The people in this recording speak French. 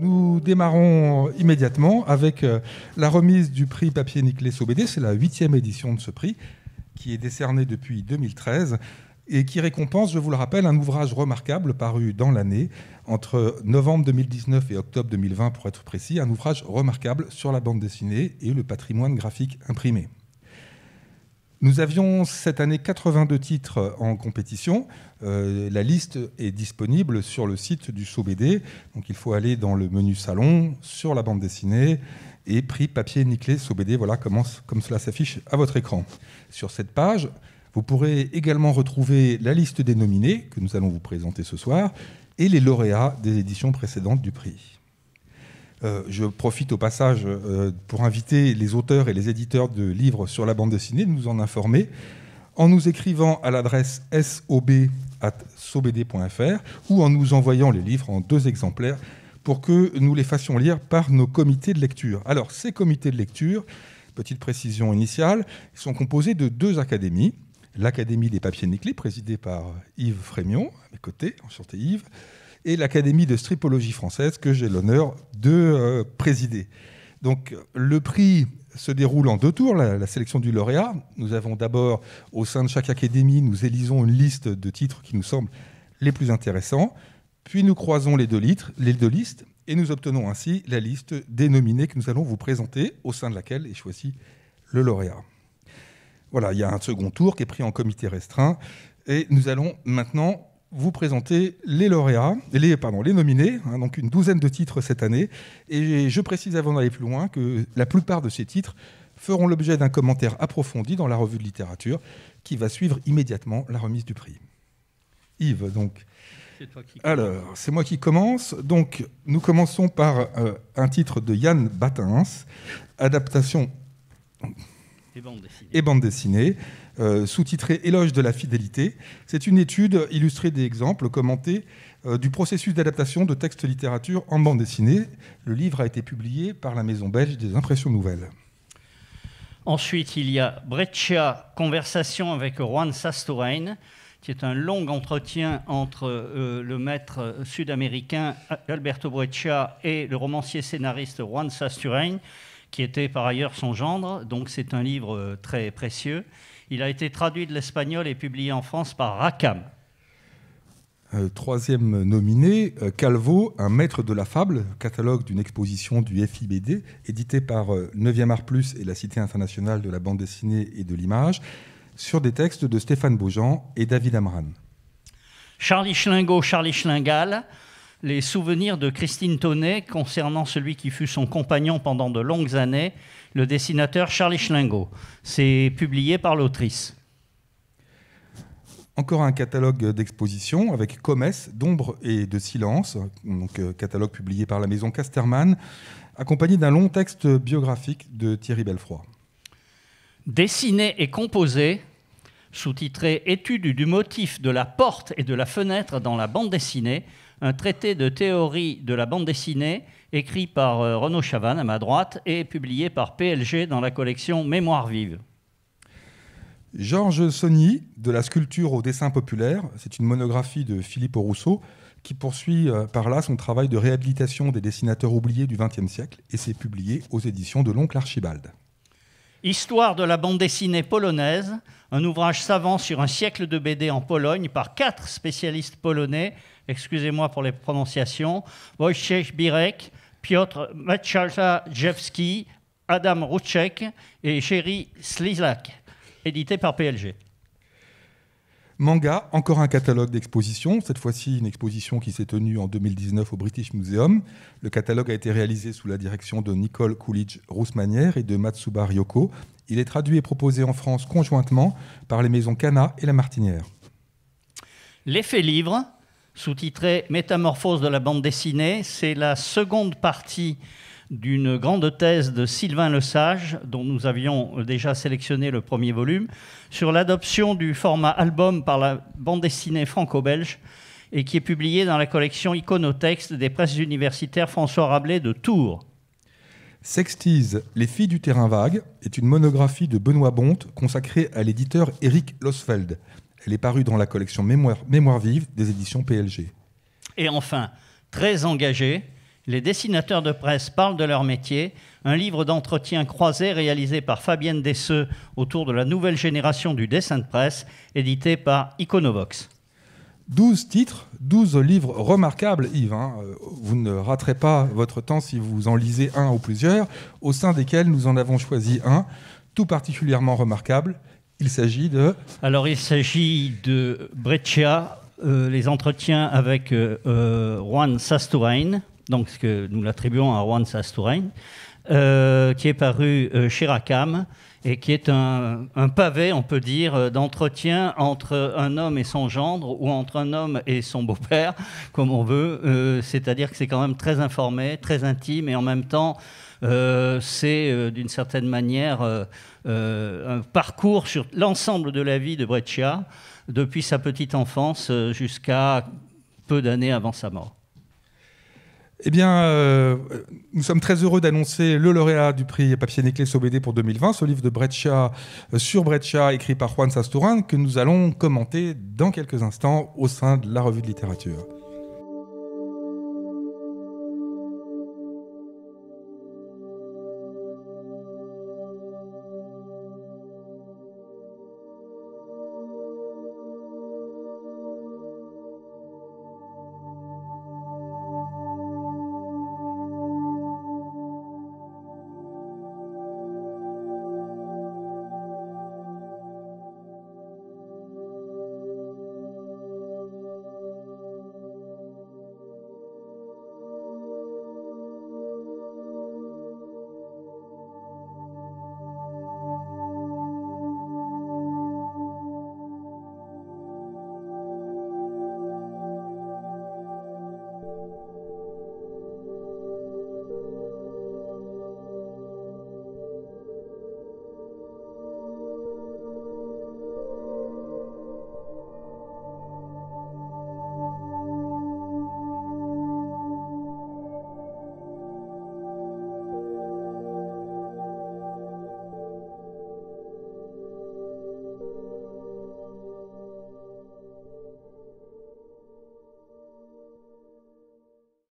Nous démarrons immédiatement avec euh, la remise du prix papier au BD, C'est la huitième édition de ce prix qui est décerné depuis 2013 et qui récompense, je vous le rappelle, un ouvrage remarquable paru dans l'année, entre novembre 2019 et octobre 2020 pour être précis, un ouvrage remarquable sur la bande dessinée et le patrimoine graphique imprimé. Nous avions cette année 82 titres en compétition. Euh, la liste est disponible sur le site du SOBD, Donc il faut aller dans le menu salon, sur la bande dessinée et prix papier nickelé show Voilà comment, comme cela s'affiche à votre écran. Sur cette page, vous pourrez également retrouver la liste des nominés que nous allons vous présenter ce soir et les lauréats des éditions précédentes du prix. Euh, je profite au passage euh, pour inviter les auteurs et les éditeurs de livres sur la bande dessinée de nous en informer en nous écrivant à l'adresse sob.sobd.fr ou en nous envoyant les livres en deux exemplaires pour que nous les fassions lire par nos comités de lecture. Alors, ces comités de lecture, petite précision initiale, sont composés de deux académies. L'Académie des papiers nickelés, présidée par Yves Frémion, à mes côtés, enchanté Yves, et l'Académie de stripologie française que j'ai l'honneur de euh, présider. Donc le prix se déroule en deux tours, la, sélection du lauréat. Nous avons d'abord, au sein de chaque académie, nous élisons une liste de titres qui nous semblent les plus intéressants. Puis nous croisons les deux, les deux listes et nous obtenons ainsi la liste des nominés que nous allons vous présenter, au sein de laquelle est choisi le lauréat. Voilà, il y a un second tour qui est pris en comité restreint. Et nous allons maintenant vous présenter les lauréats, les, les nominés, hein, donc une douzaine de titres cette année. Et je précise avant d'aller plus loin que la plupart de ces titres feront l'objet d'un commentaire approfondi dans la revue de littérature qui va suivre immédiatement la remise du prix. Yves, donc. Alors, c'est moi qui commence. Donc, nous commençons par euh, un titre de Yann Batins, adaptation et bande dessinée. sous « Éloge de la fidélité. C'est une étude illustrée des exemples commentés euh, du processus d'adaptation de textes littérature en bande dessinée. Le livre a été publié par la Maison belge des Impressions Nouvelles. Ensuite, il y a Breccia, conversation avec Juan Sasturain, qui est un long entretien entre euh, le maître euh, sud-américain Alberto Breccia et le romancier scénariste Juan Sasturain qui était par ailleurs son gendre, donc c'est un livre euh, très précieux. Il a été traduit de l'espagnol et publié en France par Racam. Euh, troisième nominé, euh, Calvo, un maître de la fable, catalogue d'une exposition du FIBD, édité par 9e Art Plus et la Cité internationale de la bande dessinée et de l'image, sur des textes de Stéphane Beaujean et David Amran. Charlie Schlingo, Charlie Schlingal, les souvenirs de Christine Tonnet concernant celui qui fut son compagnon pendant de longues années, le dessinateur Charlie Schlingo. C'est publié par l'autrice. Encore un catalogue d'exposition avec Comès, d'ombre et de silence, donc euh, catalogue publié par la maison Casterman, accompagné d'un long texte biographique de Thierry Belfroy. Dessiné et composé, sous-titré Étude du motif de la porte et de la fenêtre dans la bande dessinée, un traité de théorie de la bande dessinée écrit par euh, Renaud Chavannes à ma droite et publié par PLG dans la collection Mémoire vive. Georges Sony, de la sculpture au dessin populaire, c'est une monographie de Philippe Rousseau qui poursuit euh, par là son travail de réhabilitation des dessinateurs oubliés du XXe siècle et c'est publié aux éditions de l'oncle Archibald. Histoire de la bande dessinée polonaise, un ouvrage savant sur un siècle de BD en Pologne par quatre spécialistes polonais, excusez-moi pour les prononciations, Wojciech Birek, Piotr Maciejewski, Adam Ruczek et Chéri Slizak, édité par PLG. Manga, encore un catalogue d'exposition. cette fois-ci une exposition qui s'est tenue en 2019 au British Museum. Le catalogue a été réalisé sous la direction de Nicole Coolidge-Roussmanière et de Matsuba Ryoko. Il est traduit et proposé en France conjointement par les maisons Cana et La Martinière. L'effet livre, sous-titré Métamorphose de la bande dessinée, c'est la seconde partie d'une grande thèse de Sylvain Lesage, dont nous avions déjà sélectionné le premier volume, sur l'adoption du format album par la bande dessinée franco-belge et qui est publié dans la collection Iconotexte des presses universitaires François Rabelais de Tours. Sexties, Les filles du terrain vague est une monographie de Benoît Bonte consacrée à l'éditeur Eric Losfeld. Elle est parue dans la collection Mémoire, Mémoire vive des éditions PLG. Et enfin, très engagée, les dessinateurs de presse parlent de leur métier, un livre d'entretien croisé réalisé par Fabienne Desseux autour de la nouvelle génération du dessin de presse, édité par Iconovox. 12 titres, 12 livres remarquables, Yves. Hein. Euh, vous ne raterez pas votre temps si vous en lisez un ou plusieurs, au sein desquels nous en avons choisi un, tout particulièrement remarquable. Il s'agit de... Alors il s'agit de Breccia, euh, les entretiens avec euh, Juan Sastourain donc ce que nous l'attribuons à Juan Sasturain, euh, qui est paru euh, chez Rakam et qui est un, pavé, on peut dire, euh, d'entretien entre un homme et son gendre ou entre un homme et son beau-père, comme on veut. C'est-à-dire que c'est quand même très informé, très intime et en même temps, c'est d'une certaine manière un parcours sur l'ensemble de la vie de Breccia, depuis sa petite enfance jusqu'à peu d'années avant sa mort. Eh bien, euh, nous sommes très heureux d'annoncer le lauréat du prix Papier Niclé SOBD pour 2020, ce livre de Breccia euh, sur Breccia, écrit par Juan Sastourin, que nous allons commenter dans quelques instants au sein de la revue de littérature.